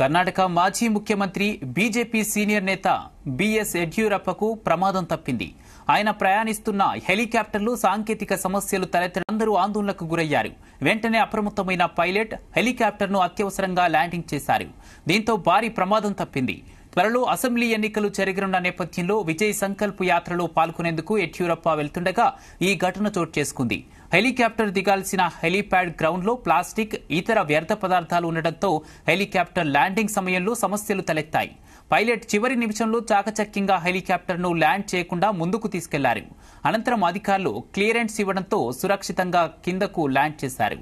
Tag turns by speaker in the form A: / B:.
A: కర్ణాటక మాజీ ముఖ్యమంత్రి BJP senior నేత బీఎస్ యడ్యూరప్పకు ప్రమాదం తప్పింది ఆయన ప్రయాణిస్తున్న హెలికాప్టర్లు సాంకేతిక సమస్యలు తలెత్తిన అందరూ ఆందోళనకు గురయ్యారు వెంటనే అప్రమత్తమైన పైలట్ హెలికాప్టర్ను అత్యవసరంగా ల్యాండింగ్ చేశారు దీంతో భారీ ప్రమాదం తప్పింది త్వరలో అసెంబ్లీ ఎన్నికలు జరగనున్న నేపథ్యంలో విజయ్ సంకల్ప్ యాత్రలో పాల్గొనేందుకు యడ్యూరప్ప వెళ్తుండగా ఈ ఘటన చోటు చేసుకుంది హెలికాప్టర్ దిగాల్సిన హెలీప్యాడ్ గ్రౌండ్లో ప్లాస్టిక్ ఇతర వ్యర్థ పదార్థాలు ఉండటంతో హెలికాప్టర్ ల్యాండింగ్ సమయంలో సమస్యలు తలెత్తాయి పైలట్ చివరి నిమిషంలో చాకచక్యంగా హెలికాప్టర్ను ల్యాండ్ చేయకుండా ముందుకు తీసుకెళ్లారు అనంతరం అధికారులు క్లియరెన్స్ ఇవ్వడంతో సురక్షితంగా కిందకు ల్యాండ్ చేశారు